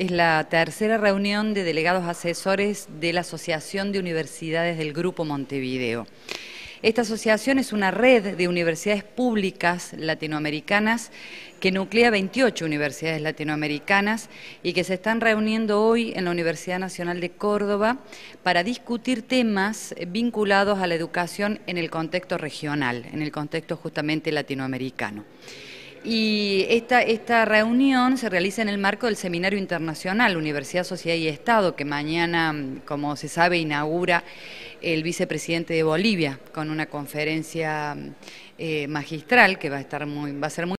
Es la tercera reunión de delegados asesores de la Asociación de Universidades del Grupo Montevideo. Esta asociación es una red de universidades públicas latinoamericanas que nuclea 28 universidades latinoamericanas y que se están reuniendo hoy en la Universidad Nacional de Córdoba para discutir temas vinculados a la educación en el contexto regional, en el contexto justamente latinoamericano. Y esta, esta reunión se realiza en el marco del Seminario Internacional Universidad, Sociedad y Estado, que mañana, mm, como se sabe, inaugura el vicepresidente de Bolivia con una conferencia mm, eh, magistral que va a, estar muy, va a ser muy...